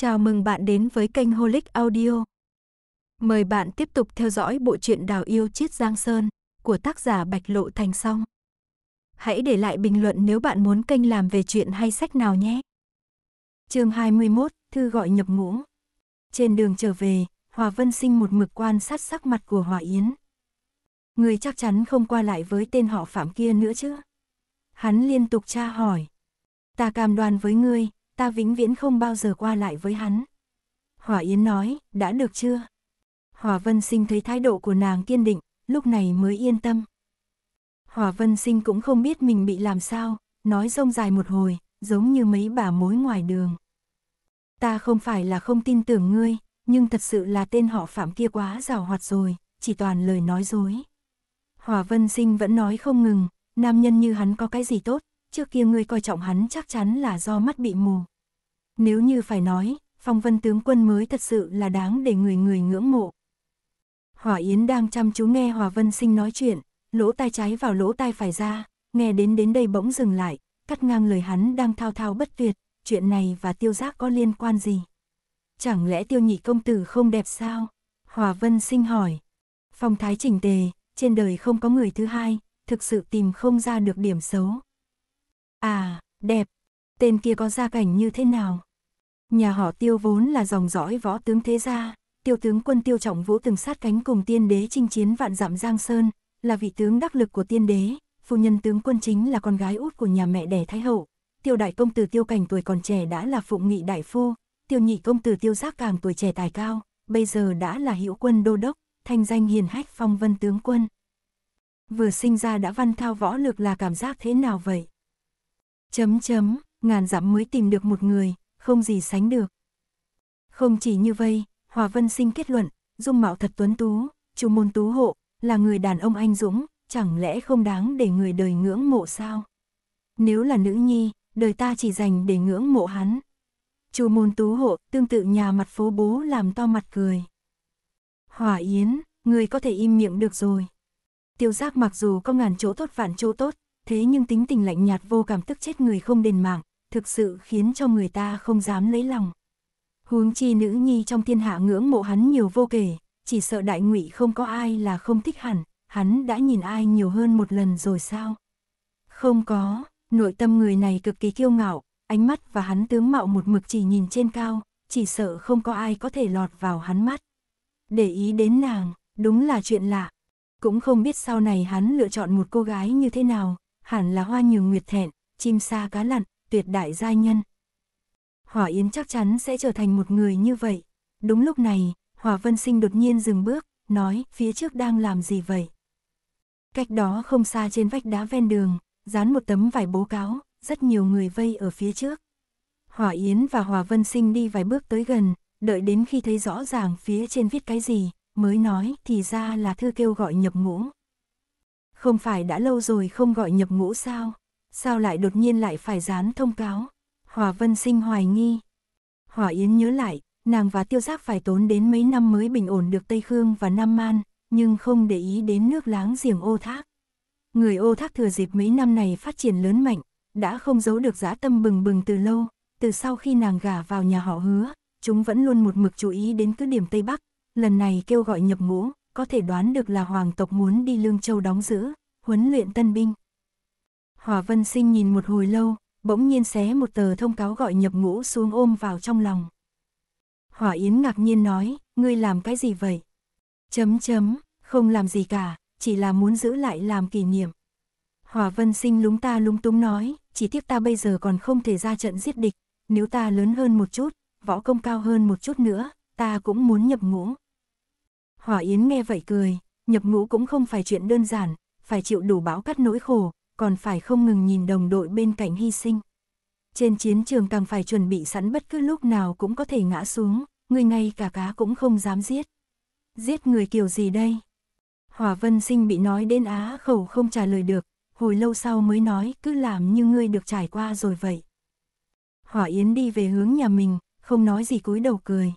Chào mừng bạn đến với kênh Holic Audio. Mời bạn tiếp tục theo dõi bộ truyện Đào yêu chiết Giang Sơn của tác giả Bạch Lộ Thành Song. Hãy để lại bình luận nếu bạn muốn kênh làm về chuyện hay sách nào nhé. Chương 21: Thư gọi nhập ngũ. Trên đường trở về, Hòa Vân Sinh một mực quan sát sắc mặt của Hòa Yến. Người chắc chắn không qua lại với tên họ Phạm kia nữa chứ? Hắn liên tục tra hỏi. Ta cam đoan với ngươi, ta vĩnh viễn không bao giờ qua lại với hắn. Hỏa Yến nói, đã được chưa? Hỏa Vân Sinh thấy thái độ của nàng kiên định, lúc này mới yên tâm. Hỏa Vân Sinh cũng không biết mình bị làm sao, nói rông dài một hồi, giống như mấy bà mối ngoài đường. Ta không phải là không tin tưởng ngươi, nhưng thật sự là tên họ Phạm kia quá rào hoạt rồi, chỉ toàn lời nói dối. Hỏa Vân Sinh vẫn nói không ngừng, nam nhân như hắn có cái gì tốt, trước kia ngươi coi trọng hắn chắc chắn là do mắt bị mù. Nếu như phải nói, phong vân tướng quân mới thật sự là đáng để người người ngưỡng mộ. Hỏa Yến đang chăm chú nghe Hòa Vân Sinh nói chuyện, lỗ tai trái vào lỗ tai phải ra, nghe đến đến đây bỗng dừng lại, cắt ngang lời hắn đang thao thao bất tuyệt, chuyện này và tiêu giác có liên quan gì? Chẳng lẽ tiêu nhị công tử không đẹp sao? Hòa Vân Sinh hỏi. Phong thái chỉnh tề, trên đời không có người thứ hai, thực sự tìm không ra được điểm xấu, À, đẹp, tên kia có gia cảnh như thế nào? Nhà họ tiêu vốn là dòng dõi võ tướng thế gia, tiêu tướng quân tiêu trọng vũ từng sát cánh cùng tiên đế chinh chiến vạn dặm Giang Sơn, là vị tướng đắc lực của tiên đế, phu nhân tướng quân chính là con gái út của nhà mẹ đẻ Thái Hậu. Tiêu đại công tử tiêu cảnh tuổi còn trẻ đã là phụng nghị đại phu, tiêu nhị công tử tiêu giác càng tuổi trẻ tài cao, bây giờ đã là hữu quân đô đốc, thanh danh hiền hách phong vân tướng quân. Vừa sinh ra đã văn thao võ lực là cảm giác thế nào vậy? Chấm chấm, ngàn dặm mới tìm được một người, không gì sánh được. Không chỉ như vậy, Hòa Vân Sinh kết luận, dung mạo thật tuấn tú, chủ môn tú hộ, là người đàn ông anh dũng, chẳng lẽ không đáng để người đời ngưỡng mộ sao? Nếu là nữ nhi, đời ta chỉ dành để ngưỡng mộ hắn. Chu môn tú hộ, tương tự nhà mặt phố bố làm to mặt cười. hòa Yến, người có thể im miệng được rồi. Tiêu giác mặc dù có ngàn chỗ tốt vạn chỗ tốt, thế nhưng tính tình lạnh nhạt vô cảm tức chết người không đền mạng, thực sự khiến cho người ta không dám lấy lòng. Huống chi nữ nhi trong thiên hạ ngưỡng mộ hắn nhiều vô kể, chỉ sợ đại ngụy không có ai là không thích hẳn, hắn đã nhìn ai nhiều hơn một lần rồi sao? Không có, nội tâm người này cực kỳ kiêu ngạo, ánh mắt và hắn tướng mạo một mực chỉ nhìn trên cao, chỉ sợ không có ai có thể lọt vào hắn mắt. Để ý đến nàng, đúng là chuyện lạ. Cũng không biết sau này hắn lựa chọn một cô gái như thế nào, hẳn là hoa nhường nguyệt thẹn, chim sa cá lặn, tuyệt đại giai nhân. Hỏa Yến chắc chắn sẽ trở thành một người như vậy. Đúng lúc này, Hỏa Vân Sinh đột nhiên dừng bước, nói, phía trước đang làm gì vậy? Cách đó không xa trên vách đá ven đường, dán một tấm vải bố cáo, rất nhiều người vây ở phía trước. Hỏa Yến và Hỏa Vân Sinh đi vài bước tới gần, đợi đến khi thấy rõ ràng phía trên viết cái gì, mới nói thì ra là thư kêu gọi nhập ngũ. Không phải đã lâu rồi không gọi nhập ngũ sao? Sao lại đột nhiên lại phải dán thông cáo? Hòa Vân Sinh hoài nghi. Hòa Yến nhớ lại, nàng và tiêu giác phải tốn đến mấy năm mới bình ổn được Tây Khương và Nam Man, nhưng không để ý đến nước láng giềng ô thác. Người ô thác thừa dịp mấy năm này phát triển lớn mạnh, đã không giấu được dã tâm bừng bừng từ lâu, từ sau khi nàng gả vào nhà họ hứa, chúng vẫn luôn một mực chú ý đến cứ điểm Tây Bắc, lần này kêu gọi nhập ngũ, có thể đoán được là hoàng tộc muốn đi Lương Châu đóng giữ, huấn luyện tân binh. Hòa Vân Sinh nhìn một hồi lâu, bỗng nhiên xé một tờ thông cáo gọi nhập ngũ xuống ôm vào trong lòng. Hòa Yến ngạc nhiên nói, ngươi làm cái gì vậy? Chấm chấm, không làm gì cả, chỉ là muốn giữ lại làm kỷ niệm. Hòa Vân Sinh lúng ta lúng túng nói, chỉ tiếc ta bây giờ còn không thể ra trận giết địch, nếu ta lớn hơn một chút, võ công cao hơn một chút nữa, ta cũng muốn nhập ngũ. Hỏa Yến nghe vậy cười, nhập ngũ cũng không phải chuyện đơn giản, phải chịu đủ bão cắt nỗi khổ, còn phải không ngừng nhìn đồng đội bên cạnh hy sinh. Trên chiến trường càng phải chuẩn bị sẵn bất cứ lúc nào cũng có thể ngã xuống, người ngay cả cá cũng không dám giết. Giết người kiểu gì đây? Hỏa Vân Sinh bị nói đến á khẩu không trả lời được, hồi lâu sau mới nói cứ làm như ngươi được trải qua rồi vậy. Hỏa Yến đi về hướng nhà mình, không nói gì cúi đầu cười.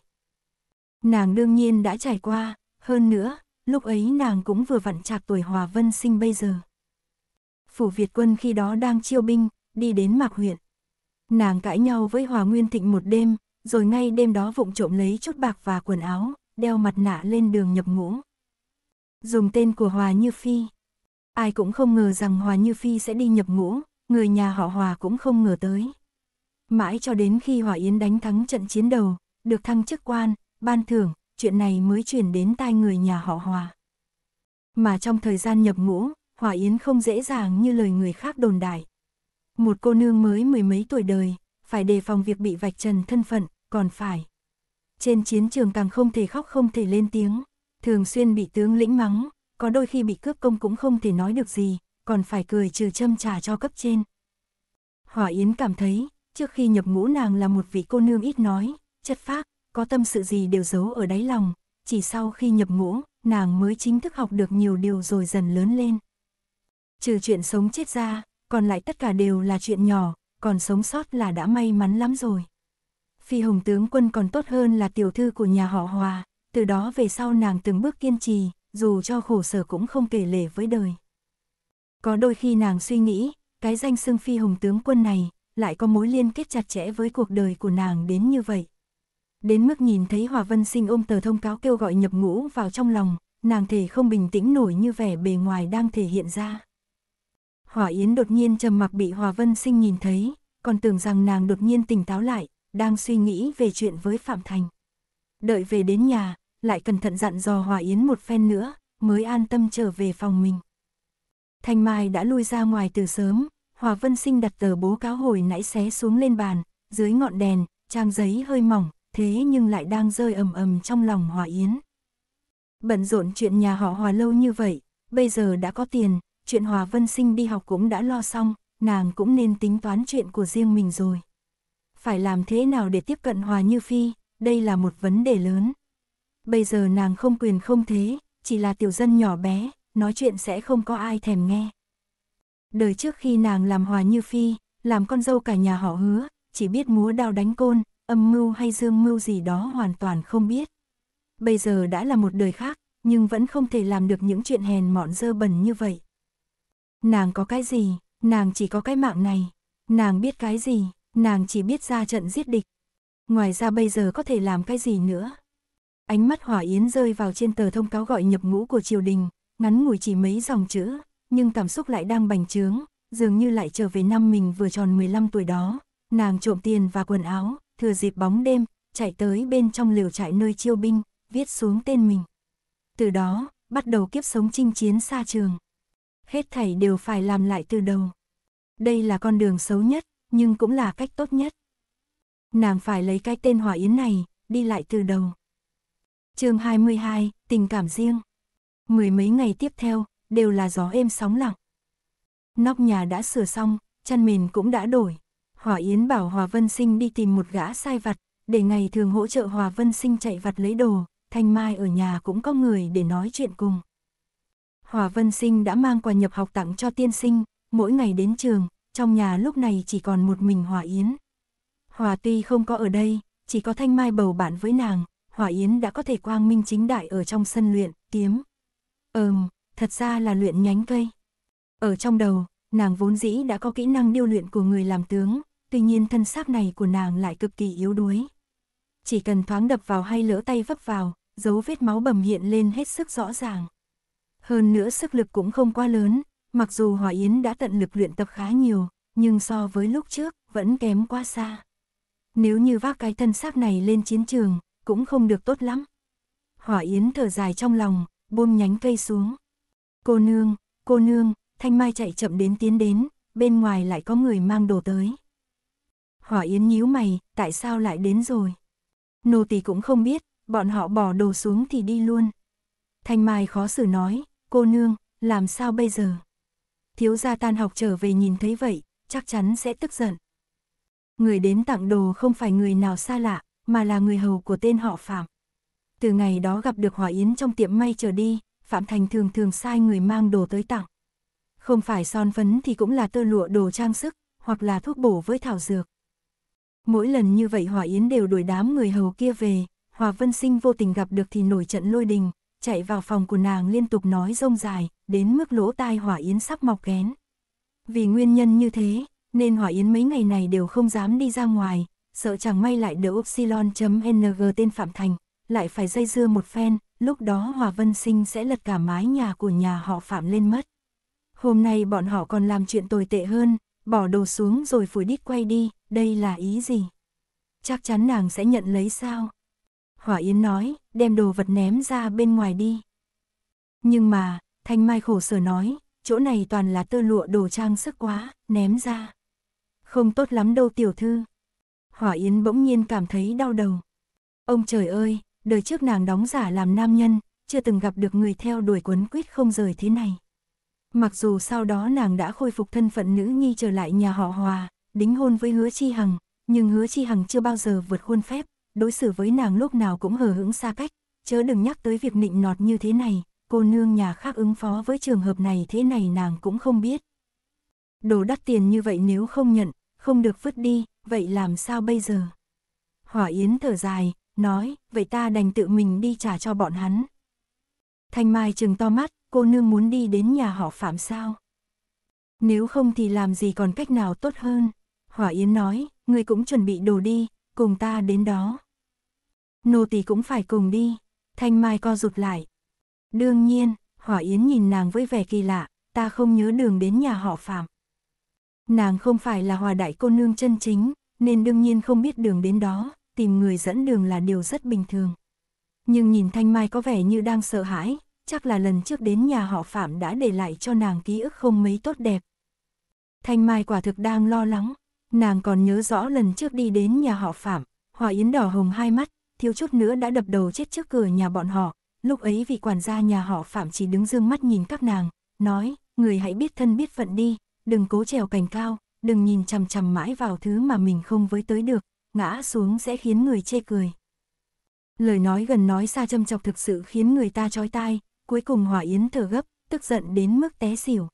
Nàng đương nhiên đã trải qua, hơn nữa, lúc ấy nàng cũng vừa vặn trạc tuổi Hòa Vân sinh bây giờ. Phủ Việt quân khi đó đang chiêu binh, đi đến Mạc huyện. Nàng cãi nhau với Hòa Nguyên Thịnh một đêm, rồi ngay đêm đó vụng trộm lấy chút bạc và quần áo, đeo mặt nạ lên đường nhập ngũ. Dùng tên của Hòa Như Phi. Ai cũng không ngờ rằng Hòa Như Phi sẽ đi nhập ngũ, người nhà họ Hòa cũng không ngờ tới. Mãi cho đến khi Hòa Yến đánh thắng trận chiến đầu, được thăng chức quan, ban thưởng, chuyện này mới chuyển đến tai người nhà họ Hòa. Mà trong thời gian nhập ngũ, Hòa Yến không dễ dàng như lời người khác đồn đại. Một cô nương mới mười mấy tuổi đời, phải đề phòng việc bị vạch trần thân phận, còn phải. Trên chiến trường càng không thể khóc không thể lên tiếng, thường xuyên bị tướng lĩnh mắng, có đôi khi bị cướp công cũng không thể nói được gì, còn phải cười trừ châm trà cho cấp trên. Hòa Yến cảm thấy, trước khi nhập ngũ nàng là một vị cô nương ít nói, chất phác, có tâm sự gì đều giấu ở đáy lòng, chỉ sau khi nhập ngũ, nàng mới chính thức học được nhiều điều rồi dần lớn lên. Trừ chuyện sống chết ra, còn lại tất cả đều là chuyện nhỏ, còn sống sót là đã may mắn lắm rồi. Phi hồng tướng quân còn tốt hơn là tiểu thư của nhà họ Hòa, từ đó về sau nàng từng bước kiên trì, dù cho khổ sở cũng không kể lể với đời. Có đôi khi nàng suy nghĩ, cái danh xưng phi hồng tướng quân này lại có mối liên kết chặt chẽ với cuộc đời của nàng đến như vậy đến mức nhìn thấy Hòa Vân Sinh ôm tờ thông cáo kêu gọi nhập ngũ vào trong lòng, nàng thể không bình tĩnh nổi như vẻ bề ngoài đang thể hiện ra. Hỏa Yến đột nhiên trầm mặc bị Hòa Vân Sinh nhìn thấy, còn tưởng rằng nàng đột nhiên tỉnh táo lại, đang suy nghĩ về chuyện với Phạm Thành. Đợi về đến nhà, lại cẩn thận dặn dò Hòa Yến một phen nữa, mới an tâm trở về phòng mình. Thanh Mai đã lui ra ngoài từ sớm, Hòa Vân Sinh đặt tờ bố cáo hồi nãy xé xuống lên bàn, dưới ngọn đèn, trang giấy hơi mỏng, thế nhưng lại đang rơi ầm ầm trong lòng Hòa Yến. Bận rộn chuyện nhà họ Hòa lâu như vậy, bây giờ đã có tiền, chuyện Hòa Vân Sinh đi học cũng đã lo xong, nàng cũng nên tính toán chuyện của riêng mình rồi. Phải làm thế nào để tiếp cận Hòa Như Phi, đây là một vấn đề lớn. Bây giờ nàng không quyền không thế, chỉ là tiểu dân nhỏ bé, nói chuyện sẽ không có ai thèm nghe. Đời trước khi nàng làm Hòa Như Phi, làm con dâu cả nhà họ hứa, chỉ biết múa đao đánh côn, âm mưu hay dương mưu gì đó hoàn toàn không biết. Bây giờ đã là một đời khác, nhưng vẫn không thể làm được những chuyện hèn mọn dơ bẩn như vậy. Nàng có cái gì, nàng chỉ có cái mạng này, nàng biết cái gì, nàng chỉ biết ra trận giết địch. Ngoài ra bây giờ có thể làm cái gì nữa? Ánh mắt Hỏa Yến rơi vào trên tờ thông cáo gọi nhập ngũ của triều đình, ngắn ngủi chỉ mấy dòng chữ, nhưng cảm xúc lại đang bành trướng, dường như lại trở về năm mình vừa tròn 15 tuổi đó. Nàng trộm tiền và quần áo, thừa dịp bóng đêm, chạy tới bên trong liều trại nơi chiêu binh, viết xuống tên mình. Từ đó, bắt đầu kiếp sống chinh chiến xa trường. Hết thảy đều phải làm lại từ đầu. Đây là con đường xấu nhất, nhưng cũng là cách tốt nhất. Nàng phải lấy cái tên Hỏa Yến này, đi lại từ đầu. chương 22, tình cảm riêng. Mười mấy ngày tiếp theo, đều là gió êm sóng lặng. Nóc nhà đã sửa xong, chăn mền cũng đã đổi. Hòa Yến bảo Hòa Vân Sinh đi tìm một gã sai vặt, để ngày thường hỗ trợ Hòa Vân Sinh chạy vặt lấy đồ, Thanh Mai ở nhà cũng có người để nói chuyện cùng. Hòa Vân Sinh đã mang quà nhập học tặng cho tiên sinh, mỗi ngày đến trường, trong nhà lúc này chỉ còn một mình Hòa Yến. Hòa tuy không có ở đây, chỉ có Thanh Mai bầu bạn với nàng, Hòa Yến đã có thể quang minh chính đại ở trong sân luyện, kiếm. Ừm, thật ra là luyện nhánh cây. Ở trong đầu, nàng vốn dĩ đã có kỹ năng điêu luyện của người làm tướng, tuy nhiên thân xác này của nàng lại cực kỳ yếu đuối. Chỉ cần thoáng đập vào hay lỡ tay vấp vào, dấu vết máu bầm hiện lên hết sức rõ ràng. Hơn nữa sức lực cũng không quá lớn, mặc dù Hòa Yến đã tận lực luyện tập khá nhiều, nhưng so với lúc trước vẫn kém quá xa. Nếu như vác cái thân xác này lên chiến trường, cũng không được tốt lắm. Hỏa Yến thở dài trong lòng, buông nhánh cây xuống. Cô nương, cô nương, Thanh Mai chạy chậm đến tiến đến, bên ngoài lại có người mang đồ tới. Hỏa Yến nhíu mày, tại sao lại đến rồi? Nô tỳ cũng không biết, bọn họ bỏ đồ xuống thì đi luôn. Thanh Mai khó xử nói, cô nương, làm sao bây giờ? Thiếu gia tan học trở về nhìn thấy vậy, chắc chắn sẽ tức giận. Người đến tặng đồ không phải người nào xa lạ, mà là người hầu của tên họ Phạm. Từ ngày đó gặp được Hỏa Yến trong tiệm may trở đi, Phạm Thành thường thường sai người mang đồ tới tặng. Không phải son phấn thì cũng là tơ lụa đồ trang sức, hoặc là thuốc bổ với thảo dược. Mỗi lần như vậy Hòa Yến đều đuổi đám người hầu kia về, Hòa Vân Sinh vô tình gặp được thì nổi trận lôi đình, chạy vào phòng của nàng liên tục nói rông dài, đến mức lỗ tai Hòa Yến sắp mọc kén. Vì nguyên nhân như thế, nên Hòa Yến mấy ngày này đều không dám đi ra ngoài, sợ chẳng may lại đỡ Upsilon.ng tên Phạm Thành, lại phải dây dưa một phen, lúc đó Hòa Vân Sinh sẽ lật cả mái nhà của nhà họ Phạm lên mất. Hôm nay bọn họ còn làm chuyện tồi tệ hơn, bỏ đồ xuống rồi phủi đít quay đi, đây là ý gì? Chắc chắn nàng sẽ nhận lấy sao? Hỏa Yến nói, đem đồ vật ném ra bên ngoài đi. Nhưng mà, Thanh Mai khổ sở nói, chỗ này toàn là tơ lụa đồ trang sức quá, ném ra. Không tốt lắm đâu tiểu thư. Hỏa Yến bỗng nhiên cảm thấy đau đầu. Ông trời ơi, đời trước nàng đóng giả làm nam nhân, chưa từng gặp được người theo đuổi quấn quýt không rời thế này. Mặc dù sau đó nàng đã khôi phục thân phận nữ nhi trở lại nhà họ Hòa, đính hôn với Hứa Chi Hằng, nhưng Hứa Chi Hằng chưa bao giờ vượt khuôn phép, đối xử với nàng lúc nào cũng hờ hững xa cách, chớ đừng nhắc tới việc nịnh nọt như thế này, cô nương nhà khác ứng phó với trường hợp này thế này nàng cũng không biết. Đồ đắt tiền như vậy nếu không nhận, không được vứt đi, vậy làm sao bây giờ? Hỏa Yến thở dài, nói, vậy ta đành tự mình đi trả cho bọn hắn. Thanh Mai trừng to mắt, cô nương muốn đi đến nhà họ phạm sao? Nếu không thì làm gì còn cách nào tốt hơn? Hỏa Yến nói, người cũng chuẩn bị đồ đi, cùng ta đến đó. Nô tỳ cũng phải cùng đi, Thanh Mai co rụt lại. Đương nhiên, Hỏa Yến nhìn nàng với vẻ kỳ lạ, ta không nhớ đường đến nhà họ Phạm. Nàng không phải là hòa đại cô nương chân chính, nên đương nhiên không biết đường đến đó, tìm người dẫn đường là điều rất bình thường. Nhưng nhìn Thanh Mai có vẻ như đang sợ hãi, chắc là lần trước đến nhà họ Phạm đã để lại cho nàng ký ức không mấy tốt đẹp. Thanh Mai quả thực đang lo lắng, nàng còn nhớ rõ lần trước đi đến nhà họ Phạm, Hòa Yến đỏ hồng hai mắt, thiếu chút nữa đã đập đầu chết trước cửa nhà bọn họ, lúc ấy vị quản gia nhà họ Phạm chỉ đứng dương mắt nhìn các nàng, nói, người hãy biết thân biết phận đi, đừng cố trèo cành cao, đừng nhìn chằm chằm mãi vào thứ mà mình không với tới được, ngã xuống sẽ khiến người chê cười. Lời nói gần nói xa châm chọc thực sự khiến người ta chói tai, cuối cùng Hòa Yến thở gấp, tức giận đến mức té xỉu.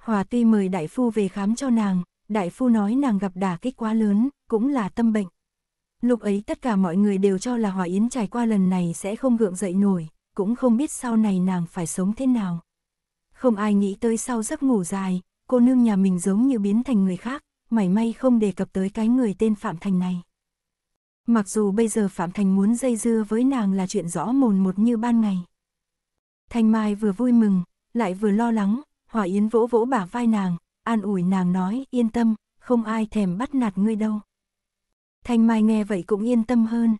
Hòa tuy mời đại phu về khám cho nàng, đại phu nói nàng gặp đả kích quá lớn, cũng là tâm bệnh. Lúc ấy tất cả mọi người đều cho là Hòa Yến trải qua lần này sẽ không gượng dậy nổi, cũng không biết sau này nàng phải sống thế nào. Không ai nghĩ tới sau giấc ngủ dài, cô nương nhà mình giống như biến thành người khác, mảy may không đề cập tới cái người tên Phạm Thành này. Mặc dù bây giờ Phạm Thành muốn dây dưa với nàng là chuyện rõ mồn một như ban ngày. Thanh Mai vừa vui mừng, lại vừa lo lắng, Hòa Yến vỗ vỗ bả vai nàng, an ủi nàng nói, yên tâm, không ai thèm bắt nạt ngươi đâu. Thanh Mai nghe vậy cũng yên tâm hơn.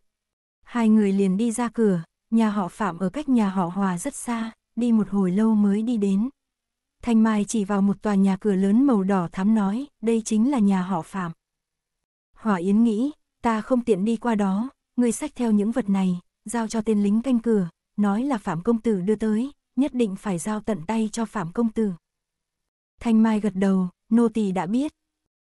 Hai người liền đi ra cửa, nhà họ Phạm ở cách nhà họ Hòa rất xa, đi một hồi lâu mới đi đến. Thanh Mai chỉ vào một tòa nhà cửa lớn màu đỏ thắm nói, đây chính là nhà họ Phạm. Hỏa Yến nghĩ, ta không tiện đi qua đó, ngươi sách theo những vật này, giao cho tên lính canh cửa, nói là Phạm Công Tử đưa tới, nhất định phải giao tận tay cho Phạm Công Tử. Thanh Mai gật đầu, nô tỳ đã biết.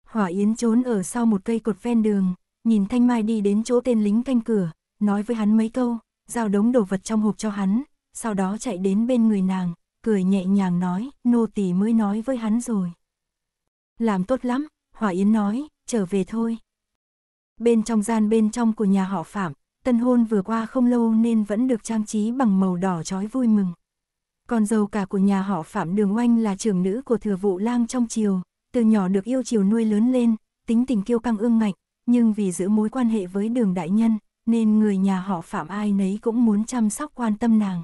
Hỏa Yến trốn ở sau một cây cột ven đường, nhìn Thanh Mai đi đến chỗ tên lính canh cửa, nói với hắn mấy câu, giao đống đồ vật trong hộp cho hắn, sau đó chạy đến bên người nàng, cười nhẹ nhàng nói, nô tỳ mới nói với hắn rồi. Làm tốt lắm, Hỏa Yến nói, trở về thôi. Bên trong gian bên trong của nhà họ Phạm, tân hôn vừa qua không lâu nên vẫn được trang trí bằng màu đỏ trói vui mừng. Còn dâu cả của nhà họ Phạm Đường Oanh là trưởng nữ của thừa vụ lang trong triều, từ nhỏ được yêu chiều nuôi lớn lên, tính tình kiêu căng ương ngạnh, nhưng vì giữ mối quan hệ với đường đại nhân, nên người nhà họ Phạm ai nấy cũng muốn chăm sóc quan tâm nàng.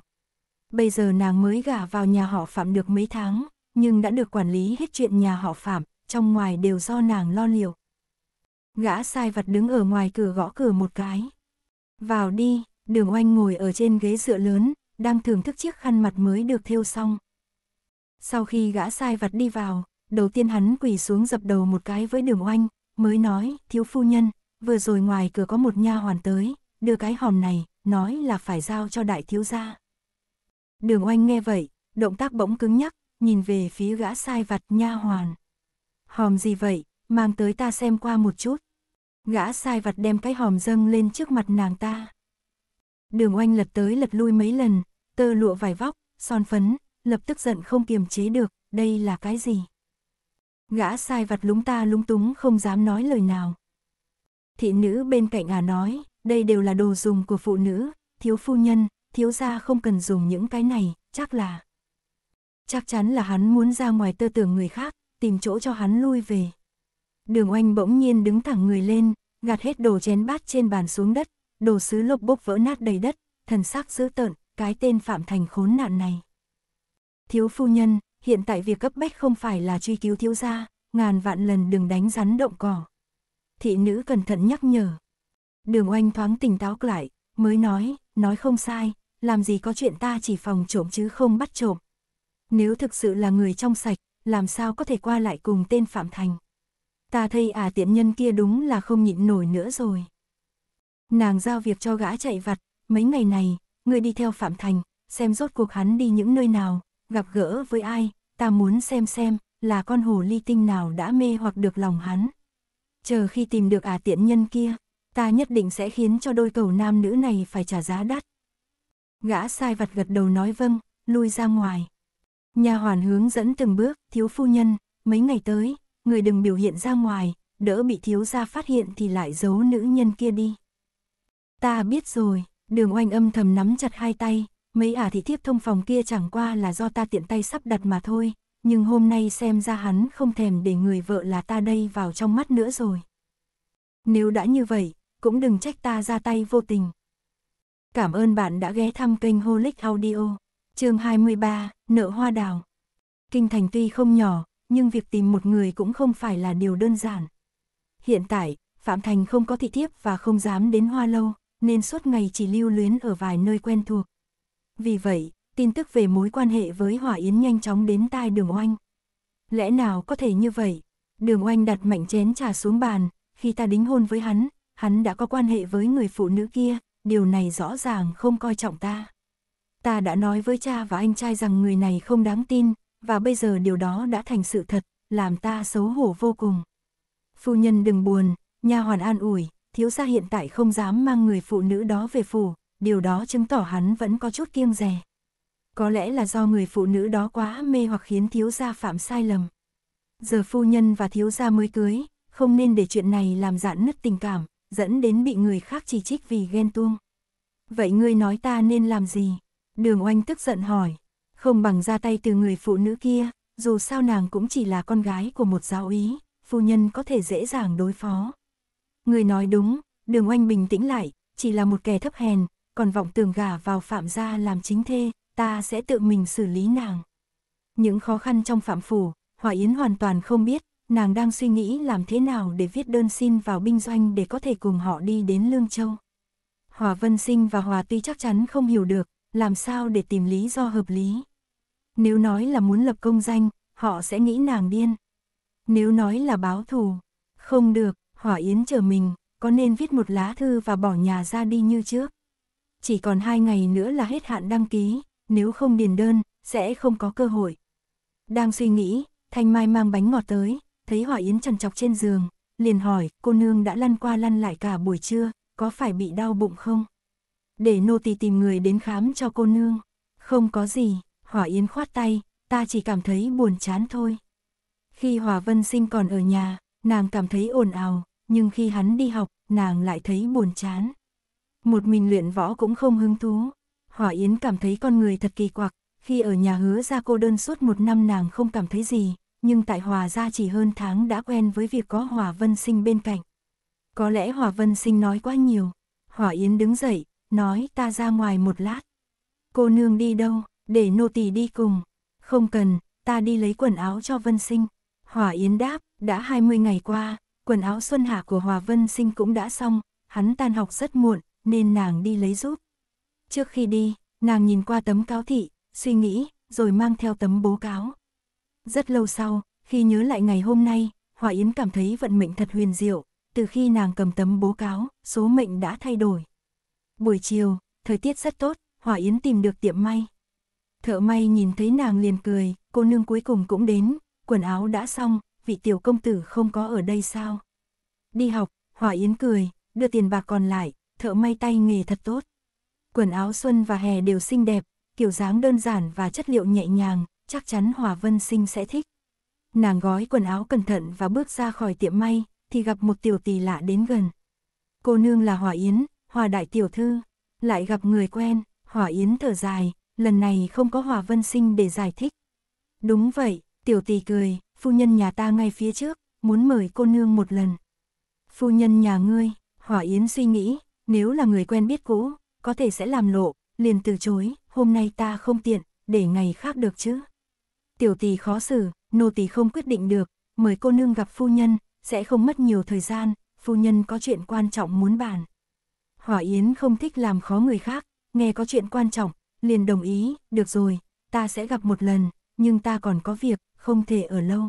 Bây giờ nàng mới gả vào nhà họ Phạm được mấy tháng, nhưng đã được quản lý hết chuyện nhà họ Phạm, trong ngoài đều do nàng lo liệu. Gã sai Vật đứng ở ngoài cửa gõ cửa một cái. Vào đi, đường oanh ngồi ở trên ghế dựa lớn, đang thưởng thức chiếc khăn mặt mới được thiêu xong. Sau khi gã sai vặt đi vào, đầu tiên hắn quỳ xuống dập đầu một cái với đường oanh, mới nói, thiếu phu nhân, vừa rồi ngoài cửa có một nha hoàn tới, đưa cái hòm này, nói là phải giao cho đại thiếu gia. Đường oanh nghe vậy, động tác bỗng cứng nhắc, nhìn về phía gã sai vặt nha hoàn. Hòm gì vậy, mang tới ta xem qua một chút. Gã sai vặt đem cái hòm dâng lên trước mặt nàng ta. Đường oanh lật tới lật lui mấy lần, tơ lụa vải vóc, son phấn, lập tức giận không kiềm chế được, đây là cái gì? Gã sai vặt lúng ta lúng túng không dám nói lời nào. Thị nữ bên cạnh à nói, đây đều là đồ dùng của phụ nữ, thiếu phu nhân, thiếu gia không cần dùng những cái này, chắc là. Chắc chắn là hắn muốn ra ngoài tơ tưởng người khác, tìm chỗ cho hắn lui về. Đường oanh bỗng nhiên đứng thẳng người lên, gạt hết đồ chén bát trên bàn xuống đất, đồ sứ lộc bốc vỡ nát đầy đất, thần sắc dữ tợn, cái tên Phạm Thành khốn nạn này. Thiếu phu nhân, hiện tại việc cấp bách không phải là truy cứu thiếu gia, ngàn vạn lần đừng đánh rắn động cỏ. Thị nữ cẩn thận nhắc nhở. Đường oanh thoáng tỉnh táo lại, mới nói, nói không sai, làm gì có chuyện ta chỉ phòng trộm chứ không bắt trộm. Nếu thực sự là người trong sạch, làm sao có thể qua lại cùng tên Phạm Thành ta thấy à tiện nhân kia đúng là không nhịn nổi nữa rồi. Nàng giao việc cho gã chạy vặt, mấy ngày này, người đi theo Phạm Thành, xem rốt cuộc hắn đi những nơi nào, gặp gỡ với ai, ta muốn xem xem, là con hồ ly tinh nào đã mê hoặc được lòng hắn. Chờ khi tìm được à tiện nhân kia, ta nhất định sẽ khiến cho đôi cầu nam nữ này phải trả giá đắt. Gã sai vặt gật đầu nói vâng, lui ra ngoài. Nhà hoàn hướng dẫn từng bước, thiếu phu nhân, mấy ngày tới, người đừng biểu hiện ra ngoài, đỡ bị thiếu gia phát hiện thì lại giấu nữ nhân kia đi. Ta biết rồi, đường oanh âm thầm nắm chặt hai tay, mấy ả thị thiếp thông phòng kia chẳng qua là do ta tiện tay sắp đặt mà thôi, nhưng hôm nay xem ra hắn không thèm để người vợ là ta đây vào trong mắt nữa rồi. Nếu đã như vậy, cũng đừng trách ta ra tay vô tình. Cảm ơn bạn đã ghé thăm kênh Holic Audio, chương 23, nợ hoa đào. Kinh thành tuy không nhỏ, nhưng việc tìm một người cũng không phải là điều đơn giản. Hiện tại, Phạm Thành không có thị thiếp và không dám đến hoa lâu, nên suốt ngày chỉ lưu luyến ở vài nơi quen thuộc. Vì vậy, tin tức về mối quan hệ với Hỏa Yến nhanh chóng đến tai đường oanh. Lẽ nào có thể như vậy? Đường oanh đặt mạnh chén trà xuống bàn, khi ta đính hôn với hắn, hắn đã có quan hệ với người phụ nữ kia, điều này rõ ràng không coi trọng ta. Ta đã nói với cha và anh trai rằng người này không đáng tin, và bây giờ điều đó đã thành sự thật, làm ta xấu hổ vô cùng. Phu nhân đừng buồn, nha hoàn an ủi, thiếu gia hiện tại không dám mang người phụ nữ đó về phủ, điều đó chứng tỏ hắn vẫn có chút kiêng dè. Có lẽ là do người phụ nữ đó quá mê hoặc khiến thiếu gia phạm sai lầm. Giờ phu nhân và thiếu gia mới cưới, không nên để chuyện này làm giãn nứt tình cảm, dẫn đến bị người khác chỉ trích vì ghen tuông. Vậy ngươi nói ta nên làm gì? Đường oanh tức giận hỏi không bằng ra tay từ người phụ nữ kia, dù sao nàng cũng chỉ là con gái của một giáo úy, phu nhân có thể dễ dàng đối phó. Người nói đúng, đường oanh bình tĩnh lại, chỉ là một kẻ thấp hèn, còn vọng tường gà vào phạm gia làm chính thê, ta sẽ tự mình xử lý nàng. Những khó khăn trong phạm phủ, Hòa Yến hoàn toàn không biết, nàng đang suy nghĩ làm thế nào để viết đơn xin vào binh doanh để có thể cùng họ đi đến Lương Châu. Hòa Vân Sinh và Hòa Tuy chắc chắn không hiểu được, làm sao để tìm lý do hợp lý. Nếu nói là muốn lập công danh, họ sẽ nghĩ nàng điên. Nếu nói là báo thù, không được, Hỏa Yến chờ mình, có nên viết một lá thư và bỏ nhà ra đi như trước. Chỉ còn hai ngày nữa là hết hạn đăng ký, nếu không điền đơn, sẽ không có cơ hội. Đang suy nghĩ, Thanh Mai mang bánh ngọt tới, thấy Hỏa Yến trần chọc trên giường, liền hỏi cô nương đã lăn qua lăn lại cả buổi trưa, có phải bị đau bụng không? Để nô tỳ tìm người đến khám cho cô nương. Không có gì, Hỏa Yến khoát tay, ta chỉ cảm thấy buồn chán thôi. Khi Hòa Vân Sinh còn ở nhà, nàng cảm thấy ồn ào, nhưng khi hắn đi học, nàng lại thấy buồn chán. Một mình luyện võ cũng không hứng thú. Hỏa Yến cảm thấy con người thật kỳ quặc, khi ở nhà hứa ra cô đơn suốt một năm nàng không cảm thấy gì, nhưng tại Hòa ra chỉ hơn tháng đã quen với việc có Hòa Vân Sinh bên cạnh. Có lẽ Hòa Vân Sinh nói quá nhiều. Hỏa Yến đứng dậy, nói ta ra ngoài một lát. Cô nương đi đâu? Để nô tỳ đi cùng. Không cần, ta đi lấy quần áo cho Vân Sinh. Hòa Yến đáp, đã 20 ngày qua, quần áo xuân hạ của Hòa Vân Sinh cũng đã xong, hắn tan học rất muộn, nên nàng đi lấy giúp. Trước khi đi, nàng nhìn qua tấm cáo thị, suy nghĩ, rồi mang theo tấm bố cáo. Rất lâu sau, khi nhớ lại ngày hôm nay, Hòa Yến cảm thấy vận mệnh thật huyền diệu, từ khi nàng cầm tấm bố cáo, số mệnh đã thay đổi. Buổi chiều, thời tiết rất tốt, Hòa Yến tìm được tiệm may, Thợ may nhìn thấy nàng liền cười, cô nương cuối cùng cũng đến, quần áo đã xong, vị tiểu công tử không có ở đây sao? Đi học, Hòa Yến cười, đưa tiền bạc còn lại, thợ may tay nghề thật tốt. Quần áo xuân và hè đều xinh đẹp, kiểu dáng đơn giản và chất liệu nhẹ nhàng, chắc chắn Hòa Vân Sinh sẽ thích. Nàng gói quần áo cẩn thận và bước ra khỏi tiệm may, thì gặp một tiểu tỷ lạ đến gần. Cô nương là Hòa Yến, Hòa Đại Tiểu Thư, lại gặp người quen, Hòa Yến thở dài, lần này không có Hòa Vân Sinh để giải thích. Đúng vậy, tiểu tỷ cười, phu nhân nhà ta ngay phía trước, muốn mời cô nương một lần. Phu nhân nhà ngươi, Hỏa Yến suy nghĩ, nếu là người quen biết cũ, có thể sẽ làm lộ, liền từ chối, hôm nay ta không tiện, để ngày khác được chứ. Tiểu tỷ khó xử, nô tỷ không quyết định được, mời cô nương gặp phu nhân, sẽ không mất nhiều thời gian, phu nhân có chuyện quan trọng muốn bàn. Hỏa Yến không thích làm khó người khác, nghe có chuyện quan trọng, liền đồng ý, được rồi, ta sẽ gặp một lần, nhưng ta còn có việc, không thể ở lâu.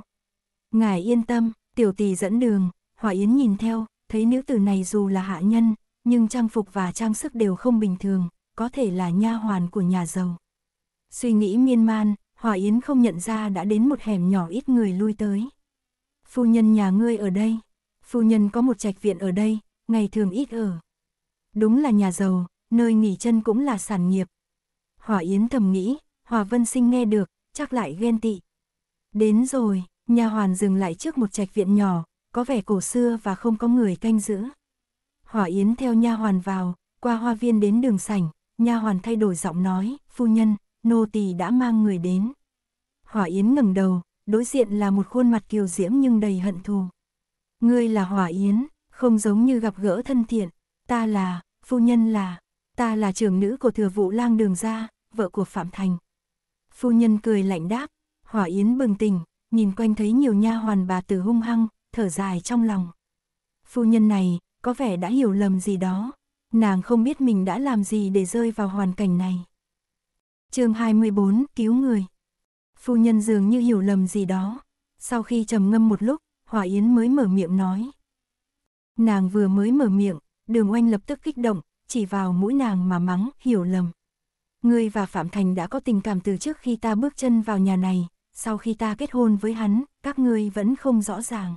Ngài yên tâm, tiểu tỷ dẫn đường, Hòa Yến nhìn theo, thấy nữ tử này dù là hạ nhân, nhưng trang phục và trang sức đều không bình thường, có thể là nha hoàn của nhà giàu. Suy nghĩ miên man, Hòa Yến không nhận ra đã đến một hẻm nhỏ ít người lui tới. Phu nhân nhà ngươi ở đây, phu nhân có một trạch viện ở đây, ngày thường ít ở. Đúng là nhà giàu, nơi nghỉ chân cũng là sản nghiệp, Hòa Yến thầm nghĩ, Hòa Vân Sinh nghe được, chắc lại ghen tị. Đến rồi, nhà hoàn dừng lại trước một trạch viện nhỏ, có vẻ cổ xưa và không có người canh giữ. Hòa Yến theo nha hoàn vào, qua hoa viên đến đường sảnh, nha hoàn thay đổi giọng nói, phu nhân, nô tỳ đã mang người đến. Hòa Yến ngẩng đầu, đối diện là một khuôn mặt kiều diễm nhưng đầy hận thù. Ngươi là Hòa Yến, không giống như gặp gỡ thân thiện, ta là, phu nhân là, ta là trưởng nữ của thừa vụ lang đường gia, vợ của Phạm Thành. Phu nhân cười lạnh đáp, Hỏa Yến bừng tỉnh, nhìn quanh thấy nhiều nha hoàn bà tử hung hăng, thở dài trong lòng. Phu nhân này, có vẻ đã hiểu lầm gì đó, nàng không biết mình đã làm gì để rơi vào hoàn cảnh này. chương 24, cứu người. Phu nhân dường như hiểu lầm gì đó, sau khi trầm ngâm một lúc, Hỏa Yến mới mở miệng nói. Nàng vừa mới mở miệng, đường oanh lập tức kích động, chỉ vào mũi nàng mà mắng, hiểu lầm ngươi và Phạm Thành đã có tình cảm từ trước khi ta bước chân vào nhà này, sau khi ta kết hôn với hắn, các ngươi vẫn không rõ ràng.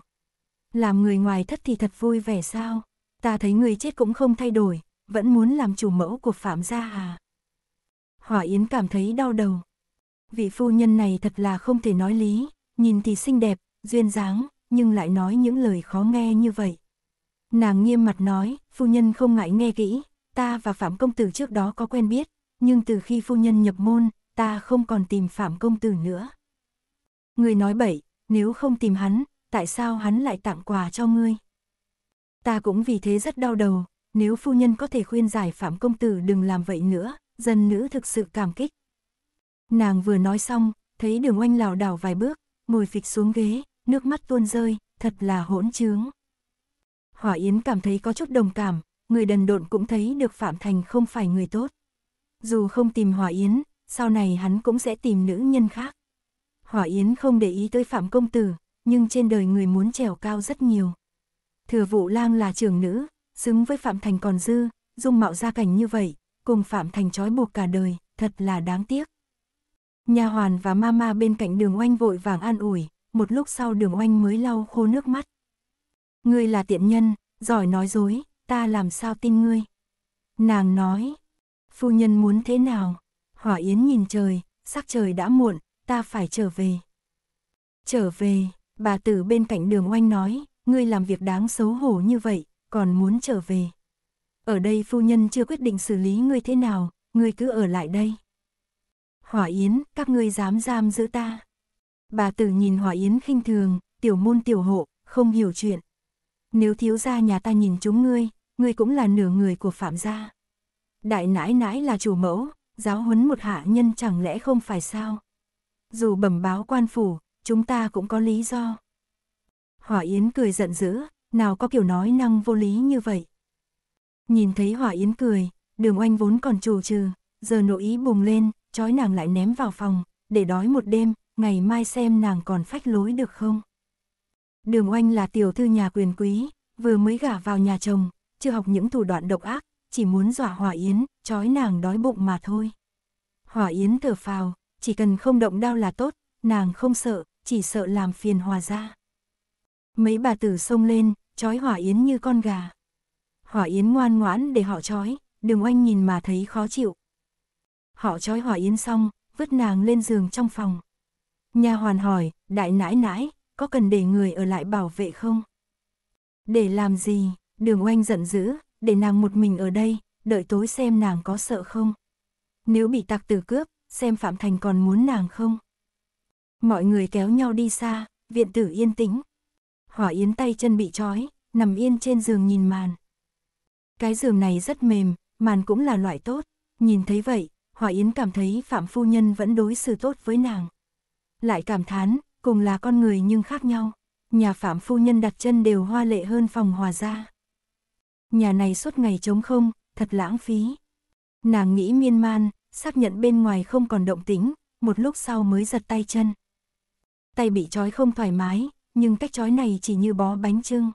Làm người ngoài thất thì thật vui vẻ sao, ta thấy ngươi chết cũng không thay đổi, vẫn muốn làm chủ mẫu của Phạm gia hà. Hỏa Yến cảm thấy đau đầu. Vị phu nhân này thật là không thể nói lý, nhìn thì xinh đẹp, duyên dáng, nhưng lại nói những lời khó nghe như vậy. Nàng nghiêm mặt nói, phu nhân không ngại nghe kỹ, ta và Phạm Công Tử trước đó có quen biết, nhưng từ khi phu nhân nhập môn, ta không còn tìm Phạm Công Tử nữa. Người nói bậy, nếu không tìm hắn, tại sao hắn lại tặng quà cho ngươi? Ta cũng vì thế rất đau đầu, nếu phu nhân có thể khuyên giải Phạm Công Tử đừng làm vậy nữa, dân nữ thực sự cảm kích. Nàng vừa nói xong, thấy đường oanh lảo đảo vài bước, ngồi phịch xuống ghế, nước mắt tuôn rơi, thật là hỗn trướng. Hỏa Yến cảm thấy có chút đồng cảm, người đần độn cũng thấy được Phạm Thành không phải người tốt dù không tìm Hòa Yến, sau này hắn cũng sẽ tìm nữ nhân khác. Hỏa Yến không để ý tới Phạm Công Tử, nhưng trên đời người muốn trèo cao rất nhiều. Thừa Vụ Lang là trưởng nữ, xứng với Phạm Thành còn dư, dung mạo gia cảnh như vậy, cùng Phạm Thành trói buộc cả đời, thật là đáng tiếc. Nhà hoàn và mama bên cạnh đường oanh vội vàng an ủi, một lúc sau đường oanh mới lau khô nước mắt. Ngươi là tiện nhân, giỏi nói dối, ta làm sao tin ngươi. Nàng nói, phu nhân muốn thế nào? Hỏa Yến nhìn trời, sắc trời đã muộn, ta phải trở về. Trở về, bà tử bên cạnh đường oanh nói, ngươi làm việc đáng xấu hổ như vậy, còn muốn trở về. Ở đây phu nhân chưa quyết định xử lý ngươi thế nào, ngươi cứ ở lại đây. Hỏa Yến, các ngươi dám giam giữ ta. Bà tử nhìn Hỏa Yến khinh thường, tiểu môn tiểu hộ, không hiểu chuyện. Nếu thiếu gia nhà ta nhìn chúng ngươi, ngươi cũng là nửa người của phạm gia đại nãi nãi là chủ mẫu, giáo huấn một hạ nhân chẳng lẽ không phải sao? Dù bẩm báo quan phủ, chúng ta cũng có lý do. Hỏa Yến cười giận dữ, nào có kiểu nói năng vô lý như vậy. Nhìn thấy Hỏa Yến cười, đường oanh vốn còn trù trừ, giờ nội ý bùng lên, trói nàng lại ném vào phòng, để đói một đêm, ngày mai xem nàng còn phách lối được không. Đường oanh là tiểu thư nhà quyền quý, vừa mới gả vào nhà chồng, chưa học những thủ đoạn độc ác, chỉ muốn dọa Hỏa Yến, chói nàng đói bụng mà thôi. Hỏa Yến thở phào, chỉ cần không động đao là tốt, nàng không sợ, chỉ sợ làm phiền Hòa gia. Mấy bà tử xông lên, chói Hỏa Yến như con gà. Hỏa Yến ngoan ngoãn để họ chói, đừng oanh nhìn mà thấy khó chịu. Họ chói Hỏa Yến xong, vứt nàng lên giường trong phòng. Nhà hoàn hỏi, đại nãi nãi, có cần để người ở lại bảo vệ không? Để làm gì? Đường oanh giận dữ, để nàng một mình ở đây, đợi tối xem nàng có sợ không. Nếu bị tặc tử cướp, xem Phạm Thành còn muốn nàng không. Mọi người kéo nhau đi xa, viện tử yên tĩnh. Hỏa Yến tay chân bị trói, nằm yên trên giường nhìn màn. Cái giường này rất mềm, màn cũng là loại tốt. Nhìn thấy vậy, Hỏa Yến cảm thấy Phạm Phu Nhân vẫn đối xử tốt với nàng. Lại cảm thán, cùng là con người nhưng khác nhau. Nhà Phạm Phu Nhân đặt chân đều hoa lệ hơn phòng hòa gia nhà này suốt ngày trống không, thật lãng phí. Nàng nghĩ miên man, xác nhận bên ngoài không còn động tĩnh, một lúc sau mới giật tay chân. Tay bị trói không thoải mái, nhưng cách trói này chỉ như bó bánh trưng.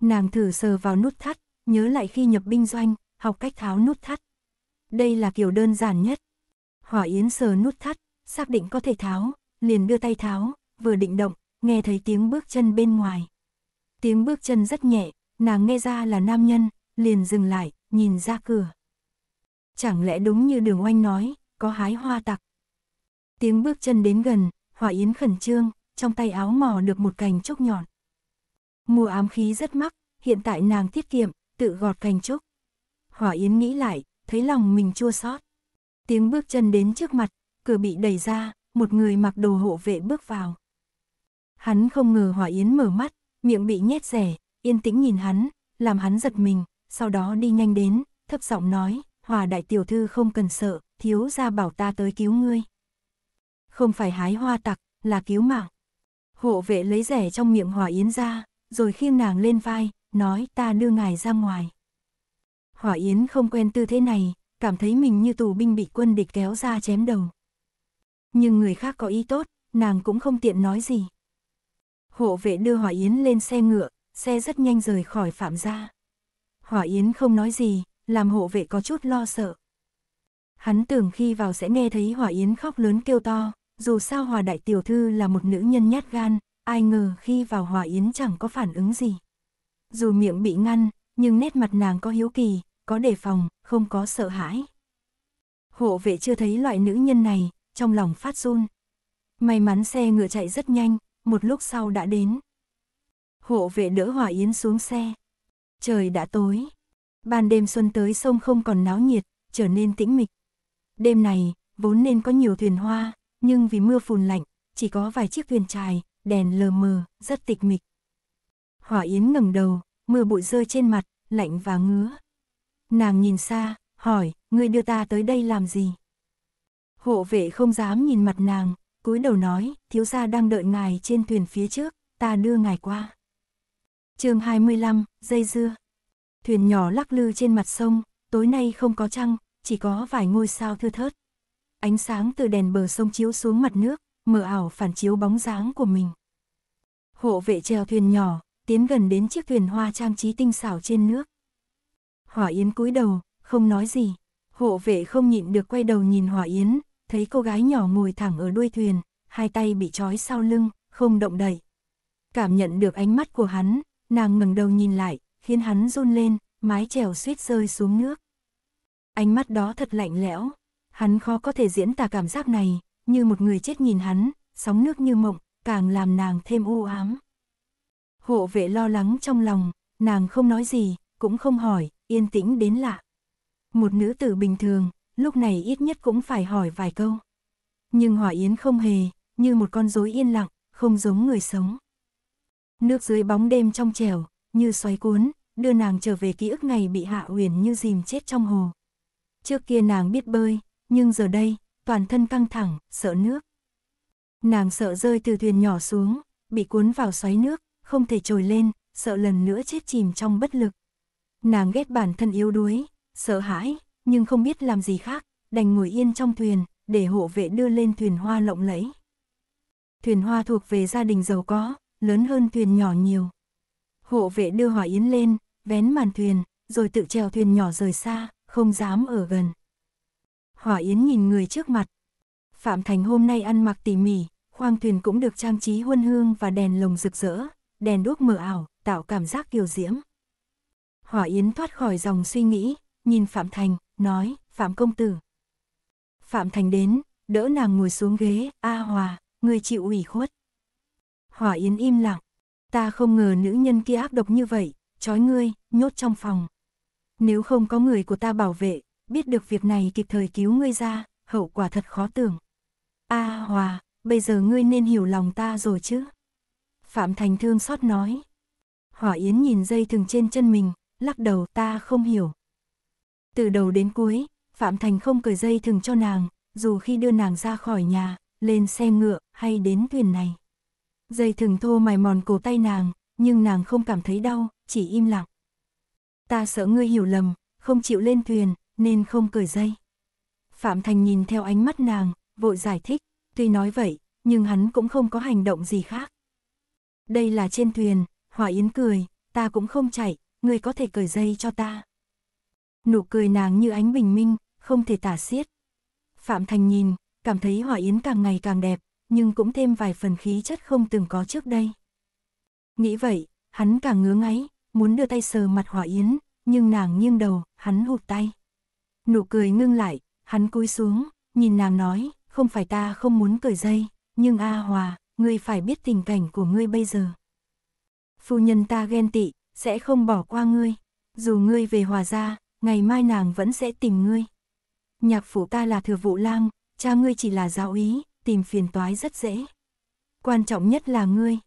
Nàng thử sờ vào nút thắt, nhớ lại khi nhập binh doanh, học cách tháo nút thắt. Đây là kiểu đơn giản nhất. Hỏa Yến sờ nút thắt, xác định có thể tháo, liền đưa tay tháo, vừa định động, nghe thấy tiếng bước chân bên ngoài. Tiếng bước chân rất nhẹ, nàng nghe ra là nam nhân, liền dừng lại, nhìn ra cửa. Chẳng lẽ đúng như đường oanh nói, có hái hoa tặc. Tiếng bước chân đến gần, hỏa Yến khẩn trương, trong tay áo mò được một cành trúc nhọn. mùa ám khí rất mắc, hiện tại nàng tiết kiệm, tự gọt cành trúc. hỏa Yến nghĩ lại, thấy lòng mình chua xót. Tiếng bước chân đến trước mặt, cửa bị đẩy ra, một người mặc đồ hộ vệ bước vào. Hắn không ngờ hỏa Yến mở mắt, miệng bị nhét rẻ, yên tĩnh nhìn hắn, làm hắn giật mình, sau đó đi nhanh đến, thấp giọng nói, hòa đại tiểu thư không cần sợ, thiếu gia bảo ta tới cứu ngươi. Không phải hái hoa tặc, là cứu mạng. Hộ vệ lấy rẻ trong miệng hòa yến ra, rồi khiêng nàng lên vai, nói ta đưa ngài ra ngoài. Hỏa Yến không quen tư thế này, cảm thấy mình như tù binh bị quân địch kéo ra chém đầu. Nhưng người khác có ý tốt, nàng cũng không tiện nói gì. Hộ vệ đưa Hỏa Yến lên xe ngựa, xe rất nhanh rời khỏi phạm gia. Hỏa Yến không nói gì, làm hộ vệ có chút lo sợ. Hắn tưởng khi vào sẽ nghe thấy Hỏa Yến khóc lớn kêu to, dù sao Hòa Đại Tiểu Thư là một nữ nhân nhát gan, ai ngờ khi vào Hỏa Yến chẳng có phản ứng gì. Dù miệng bị ngăn, nhưng nét mặt nàng có hiếu kỳ, có đề phòng, không có sợ hãi. Hộ vệ chưa thấy loại nữ nhân này, trong lòng phát run. May mắn xe ngựa chạy rất nhanh, một lúc sau đã đến hộ vệ đỡ Hòa Yến xuống xe. Trời đã tối, ban đêm xuân tới sông không còn náo nhiệt, trở nên tĩnh mịch. Đêm này, vốn nên có nhiều thuyền hoa, nhưng vì mưa phùn lạnh, chỉ có vài chiếc thuyền trài, đèn lờ mờ, rất tịch mịch. Hỏa Yến ngẩng đầu, mưa bụi rơi trên mặt, lạnh và ngứa. Nàng nhìn xa, hỏi, ngươi đưa ta tới đây làm gì? Hộ vệ không dám nhìn mặt nàng, cúi đầu nói, thiếu gia đang đợi ngài trên thuyền phía trước, ta đưa ngài qua chương 25, dây dưa. Thuyền nhỏ lắc lư trên mặt sông, tối nay không có trăng, chỉ có vài ngôi sao thưa thớt. Ánh sáng từ đèn bờ sông chiếu xuống mặt nước, mờ ảo phản chiếu bóng dáng của mình. Hộ vệ chèo thuyền nhỏ, tiến gần đến chiếc thuyền hoa trang trí tinh xảo trên nước. Hỏa Yến cúi đầu, không nói gì. Hộ vệ không nhịn được quay đầu nhìn Hỏa Yến, thấy cô gái nhỏ ngồi thẳng ở đuôi thuyền, hai tay bị trói sau lưng, không động đậy. Cảm nhận được ánh mắt của hắn, Nàng ngẩng đầu nhìn lại, khiến hắn run lên, mái chèo suýt rơi xuống nước. Ánh mắt đó thật lạnh lẽo, hắn khó có thể diễn tả cảm giác này, như một người chết nhìn hắn, sóng nước như mộng, càng làm nàng thêm u ám. Hộ vệ lo lắng trong lòng, nàng không nói gì, cũng không hỏi, yên tĩnh đến lạ. Một nữ tử bình thường, lúc này ít nhất cũng phải hỏi vài câu. Nhưng Hỏa Yến không hề, như một con rối yên lặng, không giống người sống. Nước dưới bóng đêm trong trèo như xoáy cuốn, đưa nàng trở về ký ức ngày bị Hạ Uyển như dìm chết trong hồ. Trước kia nàng biết bơi, nhưng giờ đây, toàn thân căng thẳng, sợ nước. Nàng sợ rơi từ thuyền nhỏ xuống, bị cuốn vào xoáy nước, không thể trồi lên, sợ lần nữa chết chìm trong bất lực. Nàng ghét bản thân yếu đuối, sợ hãi, nhưng không biết làm gì khác, đành ngồi yên trong thuyền, để hộ vệ đưa lên thuyền hoa lộng lẫy. Thuyền hoa thuộc về gia đình giàu có, lớn hơn thuyền nhỏ nhiều. Hộ vệ đưa Hòa Yến lên, vén màn thuyền, rồi tự trèo thuyền nhỏ rời xa, không dám ở gần. Hòa Yến nhìn người trước mặt. Phạm Thành hôm nay ăn mặc tỉ mỉ, khoang thuyền cũng được trang trí huân hương và đèn lồng rực rỡ, đèn đuốc mờ ảo, tạo cảm giác kiều diễm. Hỏa Yến thoát khỏi dòng suy nghĩ, nhìn Phạm Thành, nói, Phạm công tử. Phạm Thành đến, đỡ nàng ngồi xuống ghế, A Hòa, người chịu ủy khuất. Hỏa Yến im lặng. Ta không ngờ nữ nhân kia ác độc như vậy, trói ngươi, nhốt trong phòng. Nếu không có người của ta bảo vệ, biết được việc này kịp thời cứu ngươi ra, hậu quả thật khó tưởng. A Hòa, bây giờ ngươi nên hiểu lòng ta rồi chứ. Phạm Thành thương xót nói. Hỏa Yến nhìn dây thừng trên chân mình, lắc đầu ta không hiểu. Từ đầu đến cuối, Phạm Thành không cởi dây thừng cho nàng, dù khi đưa nàng ra khỏi nhà, lên xe ngựa hay đến thuyền này. Dây thừng thô mài mòn cổ tay nàng, nhưng nàng không cảm thấy đau, chỉ im lặng. Ta sợ ngươi hiểu lầm, không chịu lên thuyền, nên không cởi dây. Phạm Thành nhìn theo ánh mắt nàng, vội giải thích, tuy nói vậy, nhưng hắn cũng không có hành động gì khác. Đây là trên thuyền, Hòa Yến cười, ta cũng không chạy, ngươi có thể cởi dây cho ta. Nụ cười nàng như ánh bình minh, không thể tả xiết. Phạm Thành nhìn, cảm thấy Hòa Yến càng ngày càng đẹp, nhưng cũng thêm vài phần khí chất không từng có trước đây. Nghĩ vậy, hắn càng ngứa ngáy, muốn đưa tay sờ mặt Hỏa Yến, nhưng nàng nghiêng đầu, hắn hụt tay. Nụ cười ngưng lại, hắn cúi xuống, nhìn nàng nói, không phải ta không muốn cởi dây, nhưng A Hòa, ngươi phải biết tình cảnh của ngươi bây giờ. Phu nhân ta ghen tị, sẽ không bỏ qua ngươi, dù ngươi về hòa ra, ngày mai nàng vẫn sẽ tìm ngươi. Nhạc phủ ta là thừa vụ lang, cha ngươi chỉ là giáo ý, tìm phiền toái rất dễ. Quan trọng nhất là ngươi.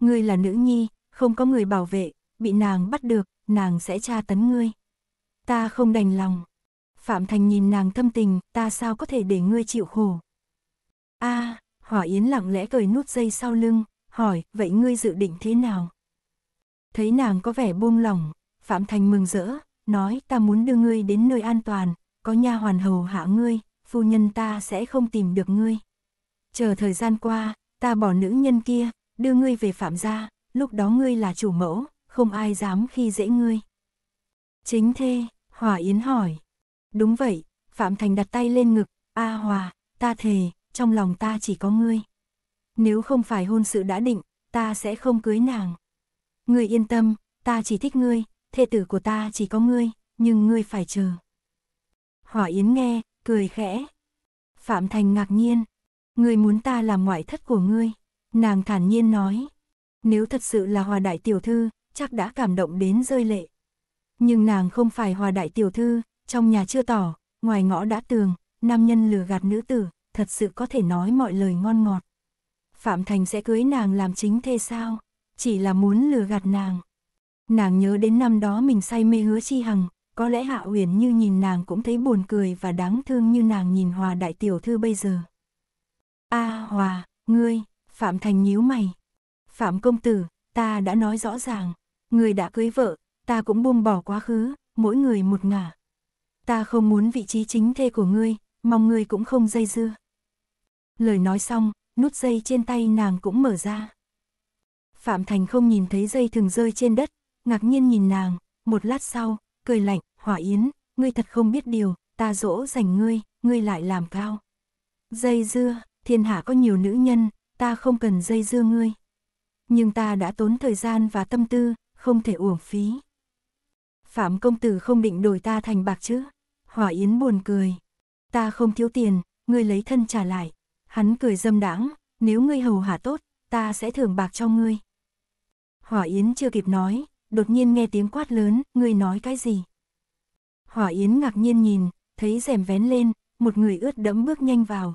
Ngươi là nữ nhi, không có người bảo vệ, bị nàng bắt được, nàng sẽ tra tấn ngươi. Ta không đành lòng. Phạm Thành nhìn nàng thâm tình, ta sao có thể để ngươi chịu khổ. a à, Hỏa Yến lặng lẽ cởi nút dây sau lưng, hỏi, vậy ngươi dự định thế nào? Thấy nàng có vẻ buông lỏng, Phạm Thành mừng rỡ, nói ta muốn đưa ngươi đến nơi an toàn, có nha hoàn hầu hạ ngươi, phu nhân ta sẽ không tìm được ngươi chờ thời gian qua, ta bỏ nữ nhân kia, đưa ngươi về phạm gia, lúc đó ngươi là chủ mẫu, không ai dám khi dễ ngươi. Chính thê, Hòa Yến hỏi. Đúng vậy, Phạm Thành đặt tay lên ngực, A Hòa, ta thề, trong lòng ta chỉ có ngươi. Nếu không phải hôn sự đã định, ta sẽ không cưới nàng. Ngươi yên tâm, ta chỉ thích ngươi, thê tử của ta chỉ có ngươi, nhưng ngươi phải chờ. Hỏa Yến nghe, cười khẽ. Phạm Thành ngạc nhiên, Ngươi muốn ta làm ngoại thất của ngươi, nàng thản nhiên nói. Nếu thật sự là hòa đại tiểu thư, chắc đã cảm động đến rơi lệ. Nhưng nàng không phải hòa đại tiểu thư, trong nhà chưa tỏ, ngoài ngõ đã tường, nam nhân lừa gạt nữ tử, thật sự có thể nói mọi lời ngon ngọt. Phạm Thành sẽ cưới nàng làm chính thê sao, chỉ là muốn lừa gạt nàng. Nàng nhớ đến năm đó mình say mê hứa chi hằng, có lẽ Hạ Uyển như nhìn nàng cũng thấy buồn cười và đáng thương như nàng nhìn hòa đại tiểu thư bây giờ. A à, Hòa, ngươi, Phạm Thành nhíu mày. Phạm công tử, ta đã nói rõ ràng, người đã cưới vợ, ta cũng buông bỏ quá khứ, mỗi người một ngả. Ta không muốn vị trí chính thê của ngươi, mong ngươi cũng không dây dưa. Lời nói xong, nút dây trên tay nàng cũng mở ra. Phạm Thành không nhìn thấy dây thường rơi trên đất, ngạc nhiên nhìn nàng, một lát sau, cười lạnh, hỏa yến, ngươi thật không biết điều, ta dỗ dành ngươi, ngươi lại làm cao. Dây dưa, thiên hạ có nhiều nữ nhân, ta không cần dây dưa ngươi. Nhưng ta đã tốn thời gian và tâm tư, không thể uổng phí. Phạm công tử không định đổi ta thành bạc chứ? Hỏa Yến buồn cười. Ta không thiếu tiền, ngươi lấy thân trả lại. Hắn cười dâm đãng, nếu ngươi hầu hạ tốt, ta sẽ thưởng bạc cho ngươi. Hỏa Yến chưa kịp nói, đột nhiên nghe tiếng quát lớn, ngươi nói cái gì? Hỏa Yến ngạc nhiên nhìn, thấy rèm vén lên, một người ướt đẫm bước nhanh vào,